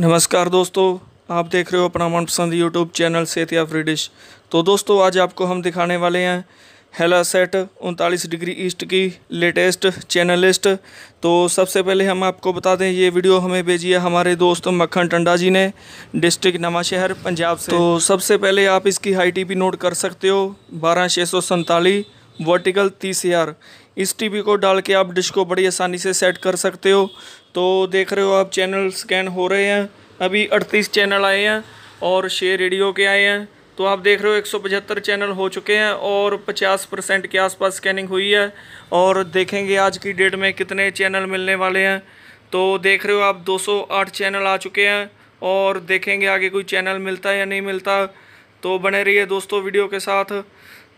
नमस्कार दोस्तों आप देख रहे हो अपना मनपसंद यूट्यूब चैनल सेत फ्रीडिश डिश तो दोस्तों आज आपको हम दिखाने वाले हैं हेला सेट उनतालीस डिग्री ईस्ट की लेटेस्ट चैनल लिस्ट तो सबसे पहले हम आपको बता दें ये वीडियो हमें भेजी है हमारे दोस्त मक्खन टंडा जी ने डिस्ट्रिक्ट नवाशहर शहर पंजाब से तो सबसे पहले आप इसकी हाई टी नोट कर सकते हो बारह छः सौ वर्टिकल तीस हज़ार इस टीवी को डाल के आप डिश को बड़ी आसानी से सेट कर सकते हो तो देख रहे हो आप चैनल स्कैन हो रहे हैं अभी अड़तीस चैनल आए हैं और शेयर रेडियो के आए हैं तो आप देख रहे हो 175 चैनल हो चुके हैं और 50 परसेंट के आसपास स्कैनिंग हुई है और देखेंगे आज की डेट में कितने चैनल मिलने वाले हैं तो देख रहे हो आप 208 चैनल आ चुके हैं और देखेंगे आगे कोई चैनल मिलता है या नहीं मिलता तो बने रहिए दोस्तों वीडियो के साथ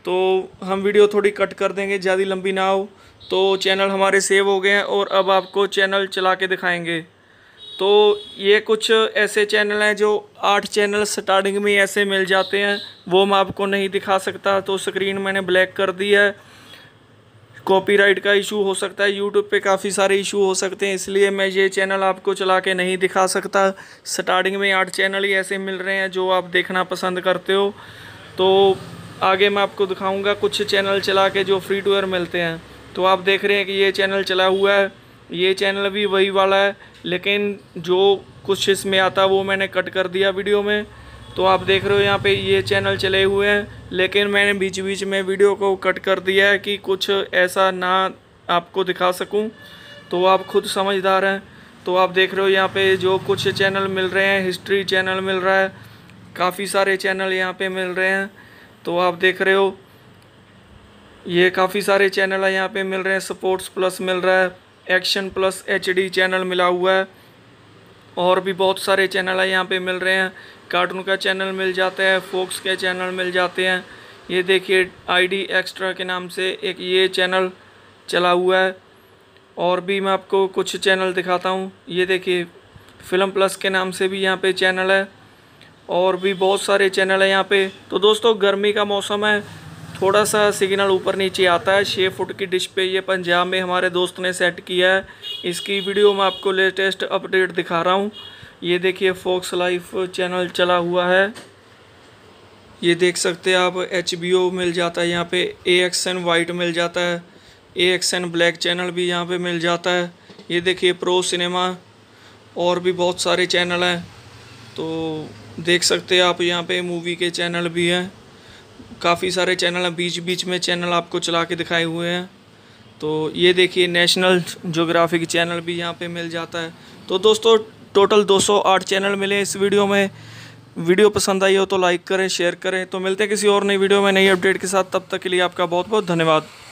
तो हम वीडियो थोड़ी कट कर देंगे ज़्यादा लंबी ना हो तो चैनल हमारे सेव हो गए हैं और अब आपको चैनल चला के दिखाएंगे तो ये कुछ ऐसे चैनल हैं जो आठ चैनल स्टार्टिंग में ऐसे मिल जाते हैं वो मैं आपको नहीं दिखा सकता तो स्क्रीन मैंने ब्लैक कर दी है कॉपीराइट का इशू हो सकता है यूट्यूब पे काफ़ी सारे इशू हो सकते हैं इसलिए मैं ये चैनल आपको चला के नहीं दिखा सकता स्टार्टिंग में आठ चैनल ही ऐसे मिल रहे हैं जो आप देखना पसंद करते हो तो आगे मैं आपको दिखाऊंगा कुछ चैनल चला के जो फ्री टूअर मिलते हैं तो आप देख रहे हैं कि ये चैनल चला हुआ है ये चैनल भी वही वाला है लेकिन जो कुछ इसमें आता वो मैंने कट कर दिया वीडियो में तो आप देख रहे हो यहाँ पे ये चैनल चले हुए हैं लेकिन मैंने बीच बीच में वीडियो को कट कर दिया है कि कुछ ऐसा ना आपको दिखा सकूँ तो आप खुद समझदार हैं तो आप देख रहे हो यहाँ पे जो कुछ चैनल मिल रहे हैं हिस्ट्री चैनल मिल रहा है काफ़ी सारे चैनल यहाँ पे मिल रहे हैं तो आप देख रहे हो ये काफ़ी सारे चैनल है यहाँ पे मिल रहे हैं स्पोर्ट्स प्लस मिल रहा है एक्शन प्लस एच चैनल मिला हुआ है और भी बहुत सारे चैनल हैं यहाँ पे मिल रहे हैं कार्टून का चैनल मिल जाता है फोक्स के चैनल मिल जाते हैं ये देखिए आईडी एक्स्ट्रा के नाम से एक ये चैनल चला हुआ है और भी मैं आपको कुछ चैनल दिखाता हूँ ये देखिए फिल्म प्लस के नाम से भी यहाँ पर चैनल है और भी बहुत सारे चैनल हैं यहाँ पे तो दोस्तों गर्मी का मौसम है थोड़ा सा सिग्नल ऊपर नीचे आता है छः फुट की डिश पे ये पंजाब में हमारे दोस्त ने सेट किया है इसकी वीडियो मैं आपको लेटेस्ट अपडेट दिखा रहा हूँ ये देखिए फोक्स लाइफ चैनल चला हुआ है ये देख सकते हैं आप एच मिल जाता है यहाँ पे ए एक्स एन वाइट मिल जाता है A X N black channel भी यहाँ पे मिल जाता है ये देखिए प्रो सिनेमा और भी बहुत सारे चैनल हैं तो देख सकते हैं आप यहाँ पे मूवी के चैनल भी हैं काफ़ी सारे चैनल हैं बीच बीच में चैनल आपको चला के दिखाए हुए हैं तो ये देखिए नेशनल जोग्राफिक चैनल भी यहाँ पे मिल जाता है तो दोस्तों टोटल 208 चैनल मिले इस वीडियो में वीडियो पसंद आई हो तो लाइक करें शेयर करें तो मिलते हैं किसी और नई वीडियो में नई अपडेट के साथ तब तक के लिए आपका बहुत बहुत धन्यवाद